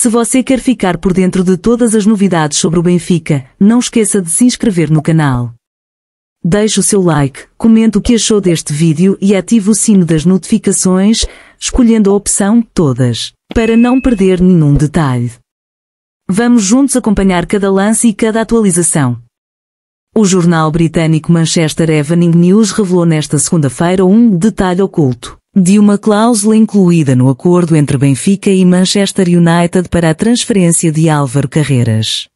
Se você quer ficar por dentro de todas as novidades sobre o Benfica, não esqueça de se inscrever no canal. Deixe o seu like, comente o que achou deste vídeo e ative o sino das notificações, escolhendo a opção Todas, para não perder nenhum detalhe. Vamos juntos acompanhar cada lance e cada atualização. O jornal britânico Manchester Evening News revelou nesta segunda-feira um detalhe oculto de uma cláusula incluída no acordo entre Benfica e Manchester United para a transferência de Álvaro Carreiras.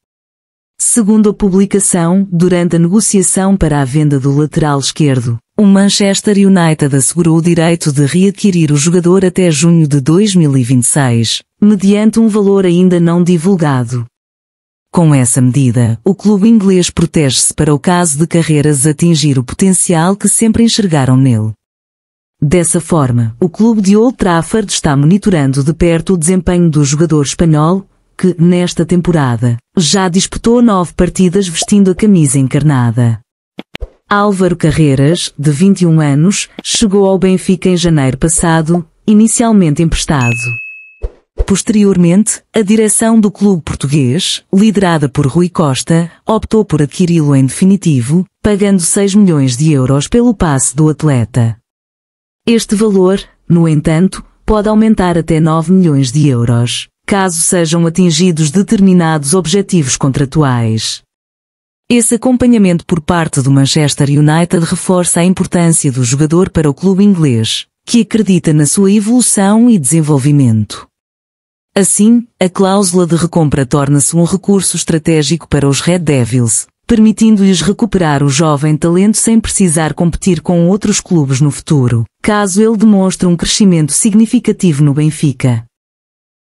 Segundo a publicação, durante a negociação para a venda do lateral esquerdo, o Manchester United assegurou o direito de readquirir o jogador até junho de 2026, mediante um valor ainda não divulgado. Com essa medida, o clube inglês protege-se para o caso de carreiras atingir o potencial que sempre enxergaram nele. Dessa forma, o clube de Old Trafford está monitorando de perto o desempenho do jogador espanhol, que, nesta temporada, já disputou nove partidas vestindo a camisa encarnada. Álvaro Carreiras, de 21 anos, chegou ao Benfica em janeiro passado, inicialmente emprestado. Posteriormente, a direção do clube português, liderada por Rui Costa, optou por adquiri-lo em definitivo, pagando 6 milhões de euros pelo passe do atleta. Este valor, no entanto, pode aumentar até 9 milhões de euros, caso sejam atingidos determinados objetivos contratuais. Esse acompanhamento por parte do Manchester United reforça a importância do jogador para o clube inglês, que acredita na sua evolução e desenvolvimento. Assim, a cláusula de recompra torna-se um recurso estratégico para os Red Devils, permitindo-lhes recuperar o jovem talento sem precisar competir com outros clubes no futuro, caso ele demonstre um crescimento significativo no Benfica.